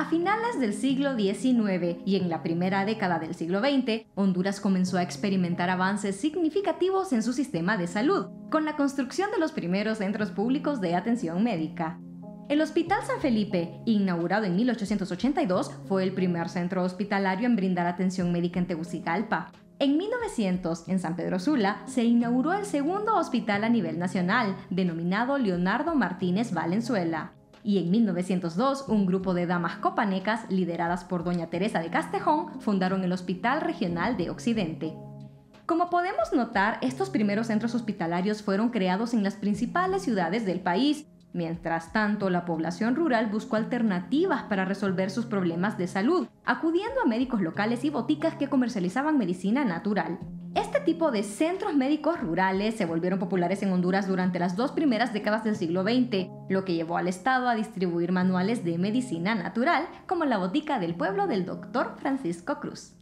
A finales del siglo XIX y en la primera década del siglo XX, Honduras comenzó a experimentar avances significativos en su sistema de salud, con la construcción de los primeros centros públicos de atención médica. El Hospital San Felipe, inaugurado en 1882, fue el primer centro hospitalario en brindar atención médica en Tegucigalpa. En 1900, en San Pedro Sula, se inauguró el segundo hospital a nivel nacional, denominado Leonardo Martínez Valenzuela y en 1902 un grupo de damas copanecas lideradas por doña Teresa de Castejón fundaron el Hospital Regional de Occidente. Como podemos notar, estos primeros centros hospitalarios fueron creados en las principales ciudades del país. Mientras tanto, la población rural buscó alternativas para resolver sus problemas de salud, acudiendo a médicos locales y boticas que comercializaban medicina natural tipo de centros médicos rurales se volvieron populares en Honduras durante las dos primeras décadas del siglo XX, lo que llevó al Estado a distribuir manuales de medicina natural como la botica del pueblo del Dr. Francisco Cruz.